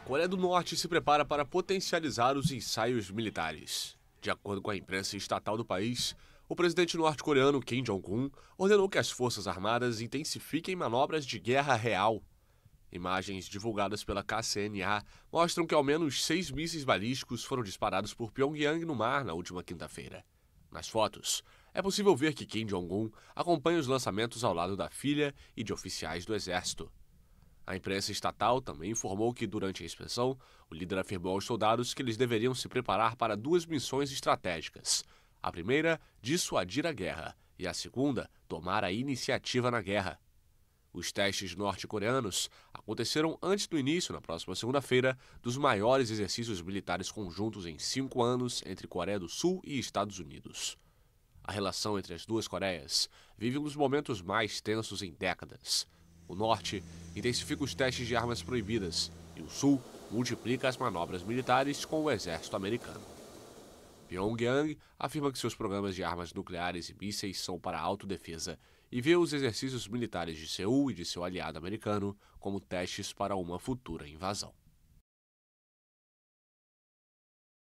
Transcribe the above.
a Coreia do Norte se prepara para potencializar os ensaios militares. De acordo com a imprensa estatal do país, o presidente norte-coreano Kim Jong-un ordenou que as Forças Armadas intensifiquem manobras de guerra real. Imagens divulgadas pela KCNA mostram que ao menos seis mísseis balísticos foram disparados por Pyongyang no mar na última quinta-feira. Nas fotos, é possível ver que Kim Jong-un acompanha os lançamentos ao lado da filha e de oficiais do exército. A imprensa estatal também informou que, durante a inspeção, o líder afirmou aos soldados que eles deveriam se preparar para duas missões estratégicas. A primeira, dissuadir a guerra, e a segunda, tomar a iniciativa na guerra. Os testes norte-coreanos aconteceram antes do início, na próxima segunda-feira, dos maiores exercícios militares conjuntos em cinco anos entre Coreia do Sul e Estados Unidos. A relação entre as duas Coreias vive um dos momentos mais tensos em décadas. O norte intensifica os testes de armas proibidas e o sul multiplica as manobras militares com o exército americano. Pyongyang afirma que seus programas de armas nucleares e mísseis são para autodefesa e vê os exercícios militares de Seul e de seu aliado americano como testes para uma futura invasão.